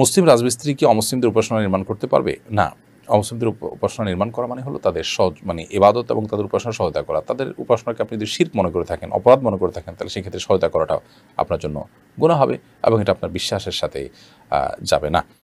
মুসলিম রাজমিস্ত্রি কি অমুসলিমদের উপাসনা নির্মাণ করতে পারবে না অমুসলিমদের উপাসনা নির্মাণ করা মানে হলো তাদের সহজ মানে এবাদত এবং তাদের উপাসনা সহায়তা করা তাদের উপাসনাকে আপনি যদি শীত মনে করে থাকেন অপরাধ মনে করে থাকেন তাহলে সেক্ষেত্রে সহায়তা করাটাও আপনার জন্য গুণা হবে এবং এটা আপনার বিশ্বাসের সাথে যাবে না